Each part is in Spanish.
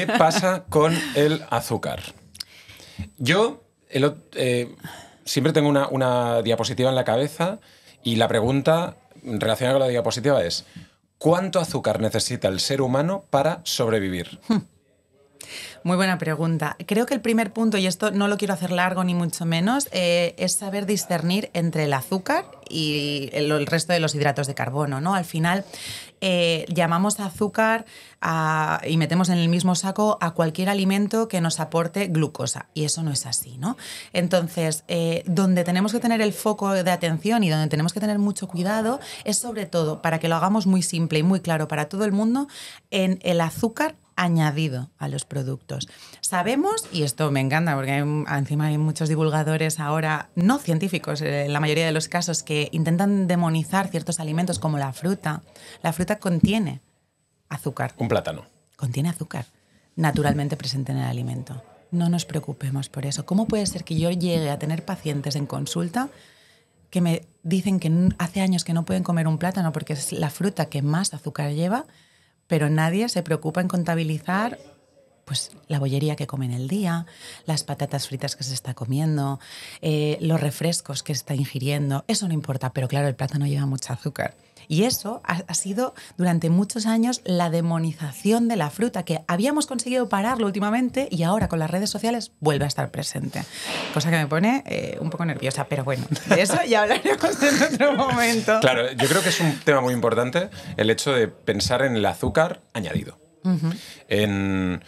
¿Qué pasa con el azúcar? Yo eh, siempre tengo una diapositiva en la cabeza y la pregunta relacionada con la diapositiva es, ¿cuánto azúcar necesita el ser humano para sobrevivir? Hmm. Muy buena pregunta. Creo que el primer punto, y esto no lo quiero hacer largo ni mucho menos, eh, es saber discernir entre el azúcar y el, resto de los hidratos de carbono. ¿no? Al final, eh, llamamos azúcar y metemos en el mismo saco a cualquier alimento que nos aporte glucosa. Y eso no es así, ¿no? Entonces, eh, donde tenemos que tener el foco de atención y donde tenemos que tener mucho cuidado es sobre todo, para que lo hagamos muy simple y muy claro para todo el mundo, en el azúcar añadido a los productos. Sabemos, y esto me encanta porque encima hay muchos divulgadores ahora, no científicos eh, en la mayoría de los casos, que intentan demonizar ciertos alimentos como la fruta. La fruta contiene azúcar. Un plátano. Contiene azúcar, naturalmente presente en el alimento. No nos preocupemos por eso. ¿Cómo puede ser que yo llegue a tener pacientes en consulta que me dicen que hace años que no pueden comer un plátano porque es la fruta que más azúcar lleva? pero nadie se preocupa en contabilizar pues la bollería que come en el día, las patatas fritas que se está comiendo, eh, los refrescos que está ingiriendo, eso no importa, pero claro, el plátano lleva mucho azúcar. Y eso ha, sido durante muchos años la demonización de la fruta, que habíamos conseguido pararlo últimamente y ahora con las redes sociales vuelve a estar presente. Cosa que me pone eh, un poco nerviosa, pero bueno, de eso ya hablaremos en otro momento. Claro, yo creo que es un tema muy importante el hecho de pensar en el azúcar añadido. en,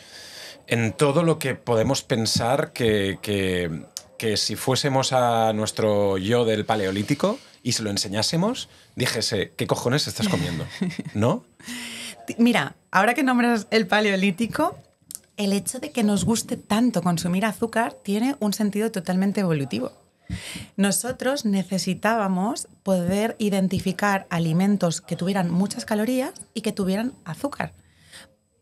todo lo que podemos pensar que, que si fuésemos a nuestro yo del paleolítico, y se lo enseñásemos, dijese, ¿qué cojones estás comiendo? ¿No? Mira, ahora que nombras el paleolítico, el hecho de que nos guste tanto consumir azúcar tiene un sentido totalmente evolutivo. Nosotros necesitábamos poder identificar alimentos que tuvieran muchas calorías y que tuvieran azúcar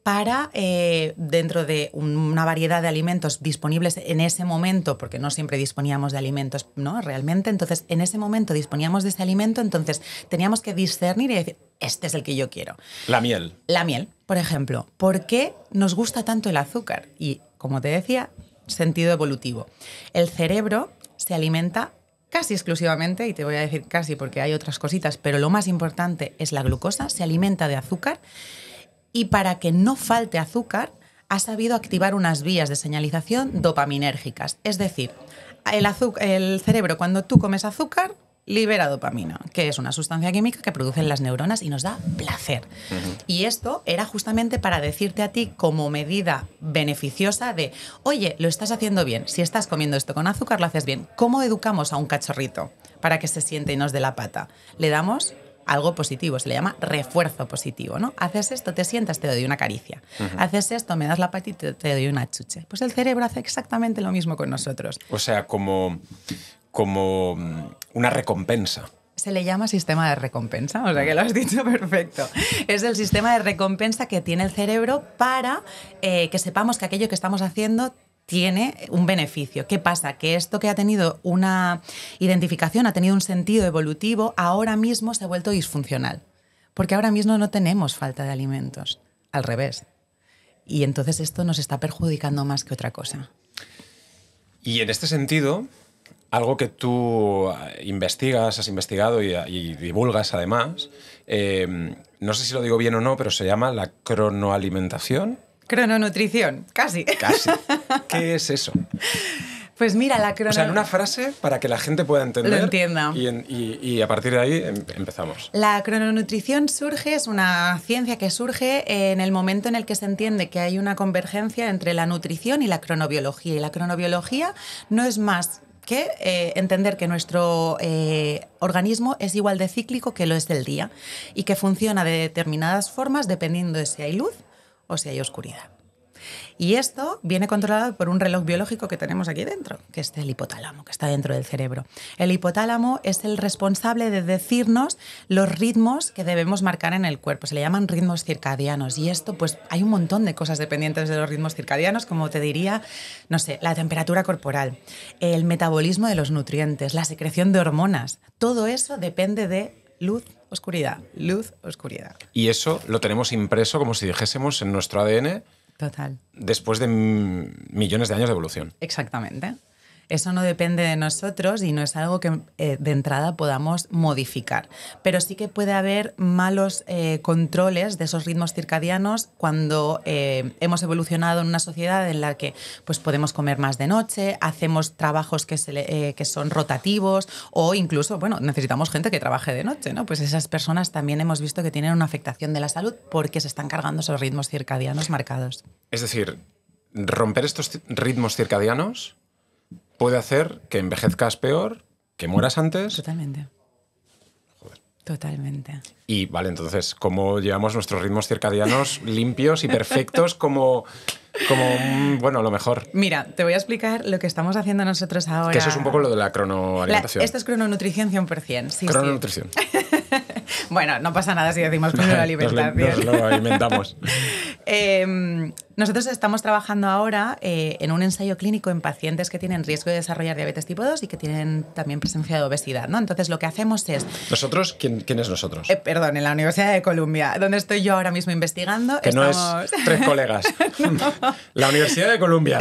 para, eh, dentro de una variedad de alimentos disponibles en ese momento, porque no siempre disponíamos de alimentos, ¿no? Realmente, entonces, en ese momento disponíamos de ese alimento, entonces teníamos que discernir y decir, este es el que yo quiero. La miel. La miel, por ejemplo. ¿Por qué nos gusta tanto el azúcar? Y, como te decía, sentido evolutivo. El cerebro se alimenta casi exclusivamente, y te voy a decir casi porque hay otras cositas, pero lo más importante es la glucosa, se alimenta de azúcar y para que no falte azúcar, ha sabido activar unas vías de señalización dopaminérgicas. Es decir, el, cerebro cuando tú comes azúcar libera dopamina, que es una sustancia química que producen las neuronas y nos da placer. Y esto era justamente para decirte a ti como medida beneficiosa de, oye, lo estás haciendo bien, si estás comiendo esto con azúcar, lo haces bien. ¿Cómo educamos a un cachorrito para que se siente y nos dé la pata? Le damos algo positivo, se le llama refuerzo positivo, ¿no? Haces esto, te sientas, te doy una caricia. Haces esto, me das la patita y te, doy una chuche. Pues el cerebro hace exactamente lo mismo con nosotros. O sea, como, como mm, una recompensa. Se le llama sistema de recompensa, o sea que lo has dicho perfecto. Es el sistema de recompensa que tiene el cerebro para eh, que sepamos que aquello que estamos haciendo tiene un beneficio. ¿Qué pasa? Que esto que ha tenido una identificación, ha tenido un sentido evolutivo, ahora mismo se ha vuelto disfuncional. Porque ahora mismo no tenemos falta de alimentos. Al revés. Y entonces esto nos está perjudicando más que otra cosa. Y en este sentido, algo que tú eh, investigas, has investigado y, divulgas además, eh, no sé si lo digo bien o no, pero se llama la cronoalimentación. Crononutrición, casi. Casi. ¿Qué es eso? Pues mira, la crono... O sea, en una frase para que la gente pueda entender. Lo entienda. Y, a partir de ahí em, empezamos. La crononutrición surge, es una ciencia que surge en el momento en el que se entiende que hay una convergencia entre la nutrición y la cronobiología. Y la cronobiología no es más que eh, entender que nuestro eh, organismo es igual de cíclico que lo es del día y que funciona de determinadas formas dependiendo de si hay luz, o si hay oscuridad. Y esto viene controlado por un reloj biológico que tenemos aquí dentro, que es el hipotálamo, que está dentro del cerebro. El hipotálamo es el responsable de decirnos los ritmos que debemos marcar en el cuerpo. Se le llaman ritmos circadianos. Y esto, pues, hay un montón de cosas dependientes de los ritmos circadianos, como te diría, no sé, la temperatura corporal, el metabolismo de los nutrientes, la secreción de hormonas. Todo eso depende de luz oscuridad, luz, oscuridad. Y eso lo tenemos impreso como si dijésemos en nuestro ADN. Total. Después de millones de años de evolución. Exactamente. Eso no depende de nosotros y no es algo que eh, de entrada podamos modificar. Pero sí que puede haber malos eh, controles de esos ritmos circadianos cuando eh, hemos evolucionado en una sociedad en la que pues, podemos comer más de noche, hacemos trabajos que, que son rotativos o incluso, bueno, necesitamos gente que trabaje de noche, ¿no? Pues esas personas también hemos visto que tienen una afectación de la salud porque se están cargando esos ritmos circadianos marcados. Es decir, romper estos ritmos circadianos puede hacer que envejezcas peor, que mueras antes. Totalmente. Totalmente. Y vale, entonces, ¿cómo llevamos nuestros ritmos circadianos limpios y perfectos como, como, mm, bueno, lo mejor? Mira, te voy a explicar lo que estamos haciendo nosotros ahora. Que eso es un poco lo de la cronoalimentación. esto es crononutrición 100%. Sí, crononutrición. bueno, no pasa nada si decimos cronoalimentación. nos, lo alimentamos. Em, nosotros estamos trabajando ahora eh, en un ensayo clínico en pacientes que tienen riesgo de desarrollar diabetes tipo 2 y que tienen también presencia de obesidad, ¿no? Entonces lo que hacemos es... ¿Nosotros? ¿Quién, es nosotros? Eh, perdón, en la Universidad de Columbia, donde estoy yo ahora mismo investigando. Que no es tres colegas. La Universidad de Columbia.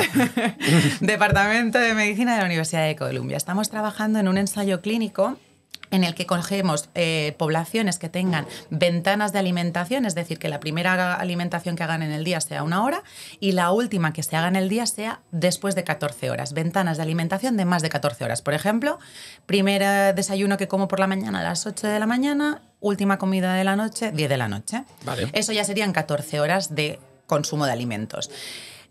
Departamento de Medicina de la Universidad de Columbia. Estamos trabajando en un ensayo clínico en el que cogemos eh, poblaciones que tengan ventanas de alimentación, es decir, que la primera alimentación que hagan en el día sea una hora y la última que se haga en el día sea después de 14 horas. Ventanas de alimentación de más de 14 horas. Por ejemplo, primer eh, desayuno que como por la mañana a las 8 de la mañana, última comida de la noche, 10 de la noche. Eso ya serían 14 horas de consumo de alimentos.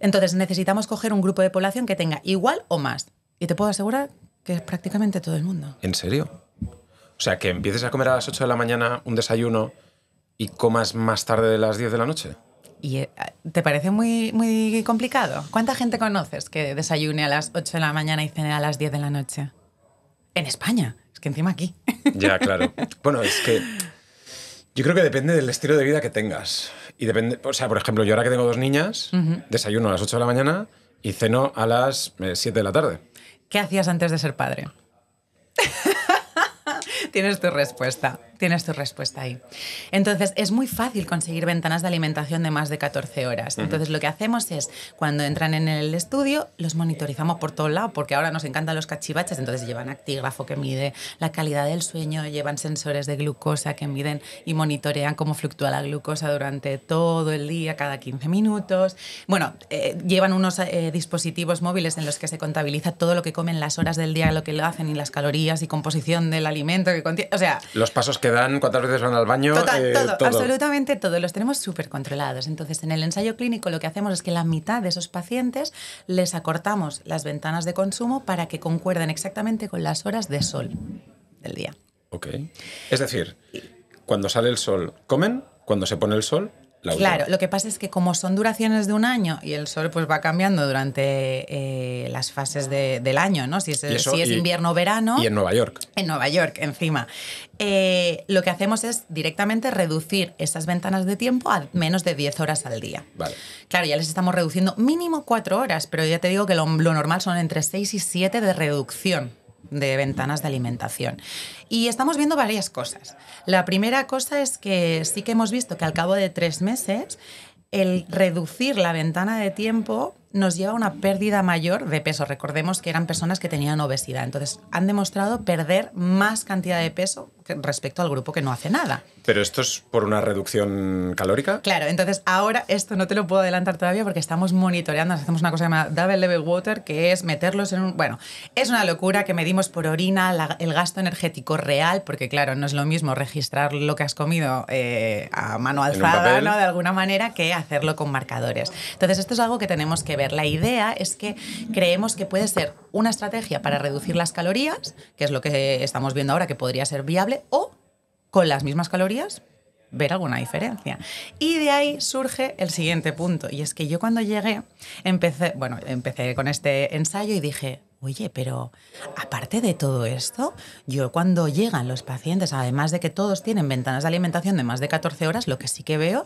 Entonces necesitamos coger un grupo de población que tenga igual o más. Y te puedo asegurar que es prácticamente todo el mundo. ¿En serio? O sea, que empieces a comer a las 8 de la mañana un desayuno y comas más tarde de las 10 de la noche. ¿Y eh, te parece muy, muy complicado? ¿Cuánta gente conoces que desayune a las 8 de la mañana y cene a las 10 de la noche? En España, es que encima aquí. Ya, claro. Bueno, es que yo creo que depende del estilo de vida que tengas. Y depende, o sea, por ejemplo, yo ahora que tengo dos niñas, desayuno a las 8 de la mañana y ceno a las 7 eh, de la tarde. ¿Qué hacías antes de ser padre? Tienes tu respuesta. Tienes tu respuesta ahí. Entonces, es muy fácil conseguir ventanas de alimentación de más de 14 horas. Entonces, lo que hacemos es, cuando entran en el estudio, los monitorizamos por todo lado, porque ahora nos encantan los cachivaches, entonces llevan actígrafo que mide la calidad del sueño, llevan sensores de glucosa que miden y monitorean cómo fluctúa la glucosa durante todo el día, cada 15 minutos. Bueno, eh, llevan unos eh, dispositivos móviles en los que se contabiliza todo lo que comen, las horas del día, lo que lo hacen y las calorías y composición del alimento que contiene. O sea, los pasos que cuántas veces van al baño. Total, eh, absolutamente todo. Los tenemos súper controlados. Entonces, en el ensayo clínico lo que hacemos es que la mitad de esos pacientes les acortamos las ventanas de consumo para que concuerden exactamente con las horas de sol del día. Ok. Es decir, cuando sale el sol, ¿comen? Cuando se pone el sol, Claro, lo que pasa es que como son duraciones de un año y el sol pues va cambiando durante eh, las fases del año, ¿no? Si es, invierno o verano. Y en Nueva York. En Nueva York, encima. Eh, lo que hacemos es directamente reducir esas ventanas de tiempo a menos de 10 horas al día. Claro, ya les estamos reduciendo mínimo 4 horas, pero ya te digo que lo, lo normal son entre 6 y 7 de reducción de ventanas de alimentación. Y estamos viendo varias cosas. La primera cosa es que sí que hemos visto que al cabo de tres meses el reducir la ventana de tiempo nos lleva a una pérdida mayor de peso. Recordemos que eran personas que tenían obesidad, entonces han demostrado perder más cantidad de peso respecto al grupo que no hace nada. Pero esto es por una reducción calórica. Claro, entonces ahora esto no te lo puedo adelantar todavía porque estamos monitoreando, hacemos una cosa llamada double level water, que es meterlos en un... Bueno, es una locura que medimos por orina el gasto energético real, porque claro, no es lo mismo registrar lo que has comido eh, a mano alzada, ¿no? De alguna manera, que hacerlo con marcadores. Entonces esto es algo que tenemos que ver. La idea es que creemos que puede ser una estrategia para reducir las calorías, que es lo que estamos viendo ahora que podría ser viable, o con las mismas calorías ver alguna diferencia. Y de ahí surge el siguiente punto, y es que yo cuando llegué empecé, bueno, empecé con este ensayo y dije, Oye, pero aparte de todo esto, yo cuando llegan los pacientes, además de que todos tienen ventanas de alimentación de más de 14 horas, lo que sí que veo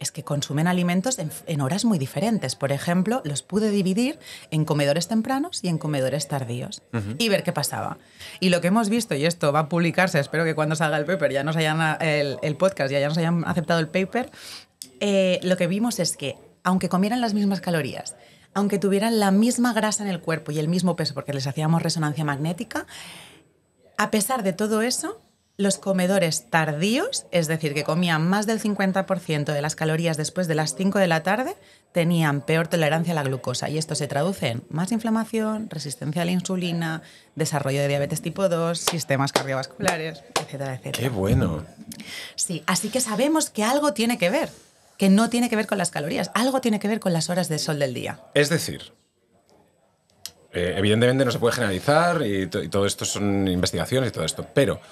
es que consumen alimentos en, horas muy diferentes. Por ejemplo, los pude dividir en comedores tempranos y en comedores tardíos y ver qué pasaba. Y lo que hemos visto, y esto va a publicarse, espero que cuando salga el paper ya nos hayan el, podcast, ya, nos hayan aceptado el paper, eh, lo que vimos es que aunque comieran las mismas calorías, aunque tuvieran la misma grasa en el cuerpo y el mismo peso, porque les hacíamos resonancia magnética, a pesar de todo eso, los comedores tardíos, es decir, que comían más del 50% de las calorías después de las 5 de la tarde, tenían peor tolerancia a la glucosa. Y esto se traduce en más inflamación, resistencia a la insulina, desarrollo de diabetes tipo 2, sistemas cardiovasculares, etcétera, etcétera. Qué bueno. Sí, así que sabemos que algo tiene que ver, que no tiene que ver con las calorías, algo tiene que ver con las horas de sol del día. Es decir, eh, evidentemente no se puede generalizar y, y todo esto son investigaciones y todo esto, pero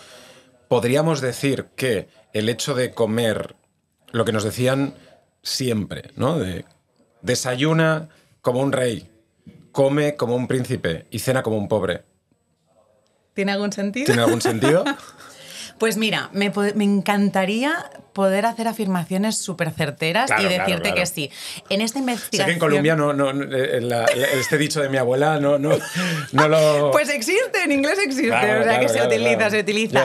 podríamos decir que el hecho de comer lo que nos decían siempre, ¿no? desayuna como un rey, come como un príncipe y cena como un pobre. ¿Tiene algún sentido? ¿Tiene algún sentido? pues mira, me, me encantaría poder hacer afirmaciones súper certeras y decirte que sí. En este investigación... Sé que en Colombia no, eh, este dicho de mi abuela no, no, no lo... Pues existe, en inglés existe, o sea que se utiliza, se utiliza.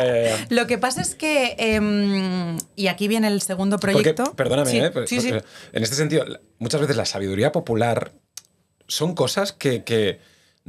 Lo que pasa es que... Em, y aquí viene el segundo proyecto. Porque, perdóname, sí, eh, pues, eh, en este sentido, muchas veces la sabiduría popular son cosas que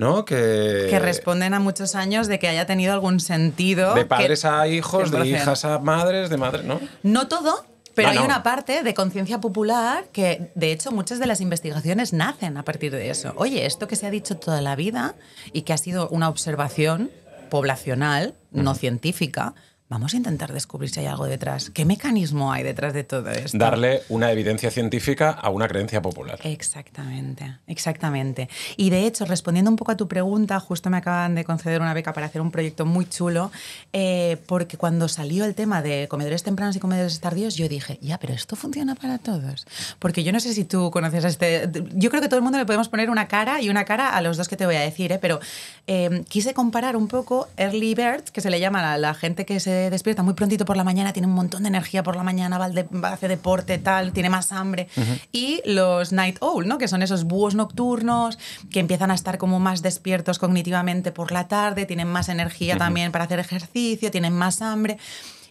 ¿no? Que... responden a muchos años de que haya tenido algún sentido. De padres a hijos, de hijas a madres, de madres, ¿no? No todo, pero ah, hay una parte de conciencia popular que, de hecho, muchas de las investigaciones nacen a partir de eso. Oye, esto que se ha dicho toda la vida y que ha sido una observación poblacional, no científica, Vamos a intentar descubrir si hay algo detrás. ¿Qué mecanismo hay detrás de todo esto? Darle una evidencia científica a una creencia popular. Exactamente, exactamente. Y de hecho, respondiendo un poco a tu pregunta, justo me acaban de conceder una beca para hacer un proyecto muy chulo, eh, porque cuando salió el tema de comedores tempranos y comedores tardíos, yo dije, ya, pero esto funciona para todos. Porque yo no sé si tú conoces a este... Yo creo que todo el mundo le podemos poner una cara y una cara a los dos que te voy a decir, eh, pero eh, quise comparar un poco Early Birds, que se le llama a la gente que se despierta muy prontito por la mañana, tiene un montón de energía por la mañana, va, de, hace deporte, tal, tiene más hambre. Y los night owl, ¿no? Que son esos búhos nocturnos que empiezan a estar como más despiertos cognitivamente por la tarde, tienen más energía también para hacer ejercicio, tienen más hambre.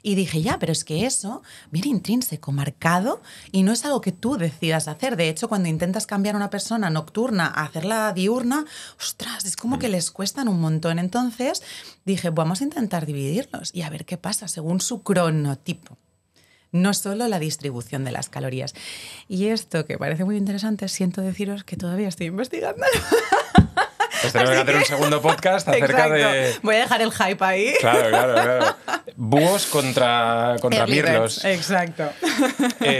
Y dije, ya, pero es que eso viene intrínseco, marcado, y no es algo que tú decidas hacer. De hecho, cuando intentas cambiar a una persona nocturna a hacerla diurna, ostras, es como que mm. les cuestan un montón. Entonces dije, vamos a intentar dividirlos y a ver qué pasa según su cronotipo no solo la distribución de las calorías. Y esto que parece muy interesante, siento deciros que todavía estoy investigando. Pues tenemos que hacer un segundo podcast acerca de. Voy a dejar el hype ahí. Claro, claro, claro. Búhos contra, contra mirlos. Exacto. Eh,